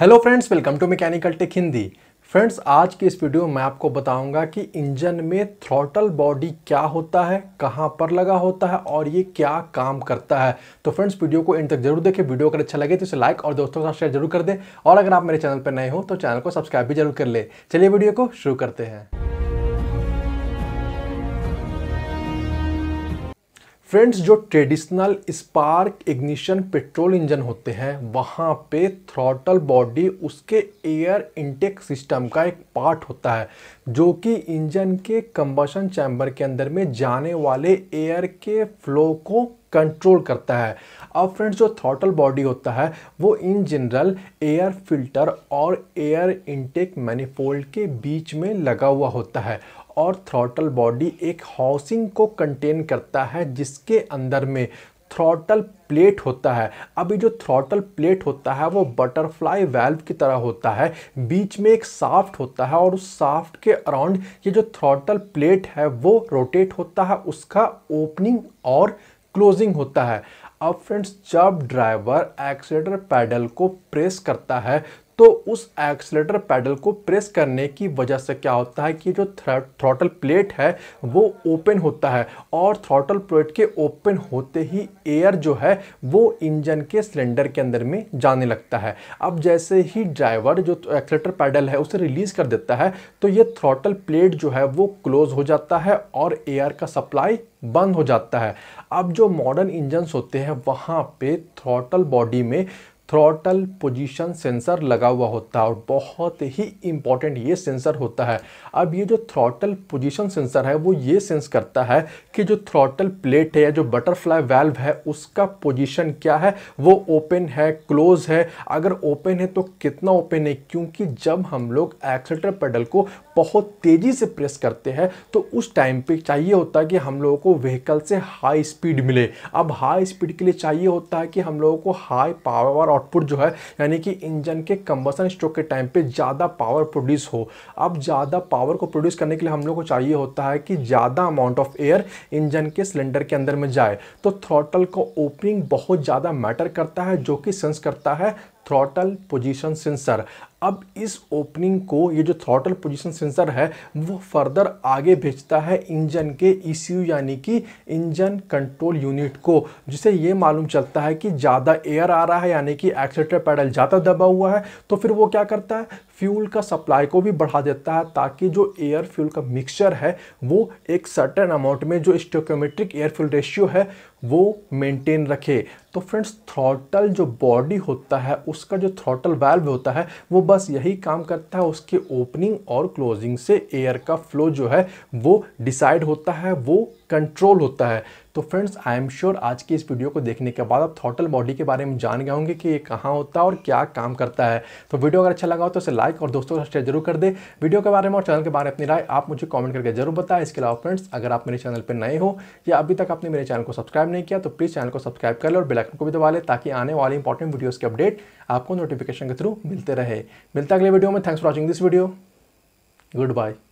hello friends welcome to mechanical tech Hindi friends आज की इस वीडियो में मैं आपको बताऊंगा कि इंजन में थ्रॉटल बॉडी क्या होता है कहां पर लगा होता है और ये क्या काम करता है तो फ्रेंड्स वीडियो को इन तक जरूर देखें वीडियो अगर अच्छा लगे तो इसे लाइक और दोस्तों के साथ शेयर जरूर कर दें और अगर आप मेरे चैनल पर नए हो तो चैनल को सब्सक्राइब भी जरूर कर ले चलिए वीडियो को शुरू करते हैं फ्रेंड्स जो traditional spark ignition petrol engine होते हैं वहाँ पे थ्रॉटल बॉडी उसके एयर इंटेक सिस्टम का एक पार्ट होता है जो कि इंजन के कंबशन चैम्बर के अंदर में जाने वाले एयर के फ्लो को कंट्रोल करता है अब फ्रेंड्स जो थॉटल बॉडी होता है वो इन जनरल एयर फिल्टर और एयर इनटेक मैनिफोल्ड के बीच में लगा हुआ होता है और थ्रॉटल बॉडी एक हाउसिंग को कंटेन करता है जिसके अंदर में थ्रॉटल प्लेट होता है अभी जो थ्रॉटल प्लेट होता है वो बटरफ्लाई वेल्व की तरह होता है बीच में एक साफ्ट होता है और उस साफ्ट के अराउंड ये जो थ्रॉटल प्लेट है वो रोटेट होता है उसका ओपनिंग और क्लोजिंग होता है अब फ्रेंड्स जब ड्राइवर एक्सीटर पैडल को प्रेस करता है तो उस एक्सलेटर पैडल को प्रेस करने की वजह से क्या होता है कि जो थ्रॉटल प्लेट है वो ओपन होता है और थ्रॉटल प्लेट के ओपन होते ही एयर जो है वो इंजन के सिलेंडर के अंदर में जाने लगता है अब जैसे ही ड्राइवर जो एक्सलेटर पैडल है उसे रिलीज़ कर देता है तो ये थ्रॉटल प्लेट जो है वो क्लोज़ हो जाता है और एयर का सप्लाई बंद हो जाता है अब जो मॉडर्न इंजन्स होते हैं वहाँ पे थ्रॉटल बॉडी में थ्रॉटल पोजीशन सेंसर लगा हुआ होता है और बहुत ही इम्पॉर्टेंट ये सेंसर होता है अब ये जो थ्रोटल पोजीशन सेंसर है वो ये सेंस करता है कि जो थ्रोटल प्लेट है या जो बटरफ्लाई वेल्व है उसका पोजीशन क्या है वो ओपन है क्लोज है अगर ओपन है तो कितना ओपन है क्योंकि जब हम लोग एक्सेटर पेडल को बहुत तेज़ी से प्रेस करते हैं तो उस टाइम पे चाहिए होता है कि हम लोगों को व्हीकल से हाई स्पीड मिले अब हाई स्पीड के लिए चाहिए होता है कि हम लोगों को हाई पावर और आउटपुट जो है यानी कि इंजन के कंबसन स्ट्रोक के टाइम पे ज़्यादा पावर प्रोड्यूस हो अब ज़्यादा पावर को प्रोड्यूस करने के लिए हम लोग को चाहिए होता है कि ज़्यादा अमाउंट ऑफ एयर इंजन के सिलेंडर के अंदर में जाए तो थ्रॉटल का ओपनिंग बहुत ज़्यादा मैटर करता है जो कि सेंस करता है थ्रॉटल पोजीशन सेंसर अब इस ओपनिंग को ये जो थ्रॉटल पोजीशन सेंसर है वो फर्दर आगे भेजता है इंजन के ई यानी कि इंजन कंट्रोल यूनिट को जिसे ये मालूम चलता है कि ज़्यादा एयर आ रहा है यानी कि एक्सेटर पैडल ज़्यादा दबा हुआ है तो फिर वो क्या करता है फ्यूल का सप्लाई को भी बढ़ा देता है ताकि जो एयर फ्यूल का मिक्सचर है वो एक सर्टेन अमाउंट में जो स्टोक्योमेट्रिक एयर फ्यूल रेशियो है वो मेंटेन रखे तो फ्रेंड्स थ्रॉटल जो बॉडी होता है उसका जो थ्रॉटल वैल्व होता है वो बस यही काम करता है उसके ओपनिंग और क्लोजिंग से एयर का फ्लो जो है वो डिसाइड होता है वो कंट्रोल होता है तो फ्रेंड्स आई एम श्योर आज की इस वीडियो को देखने के बाद आप थॉटल बॉडी के बारे में जान गए होंगे कि ये कहाँ होता है और क्या काम करता है तो वीडियो अगर अच्छा लगा हो तो इसे लाइक और दोस्तों का शेयर जरूर कर दे वीडियो के बारे में और चैनल के बारे में अपनी राय आप मुझे कॉमेंट करके जरूर बताएं इसके अलावा फ्रेंड्स अगर आप मेरे चैनल पर नए हो या अभी तक आपने मेरे चैनल को सब्सक्राइब नहीं किया तो प्लीज़ चैनल को सब्सक्राइब कर लें और बेलाइकन को भी दबा लें ताकि आने वाले इंपॉर्टेंट वीडियोज़ के अपडेट आपको नोटिफिकेशन के थ्रू मिलते रहे मिलता अगले वीडियो में thanks for watching this video good bye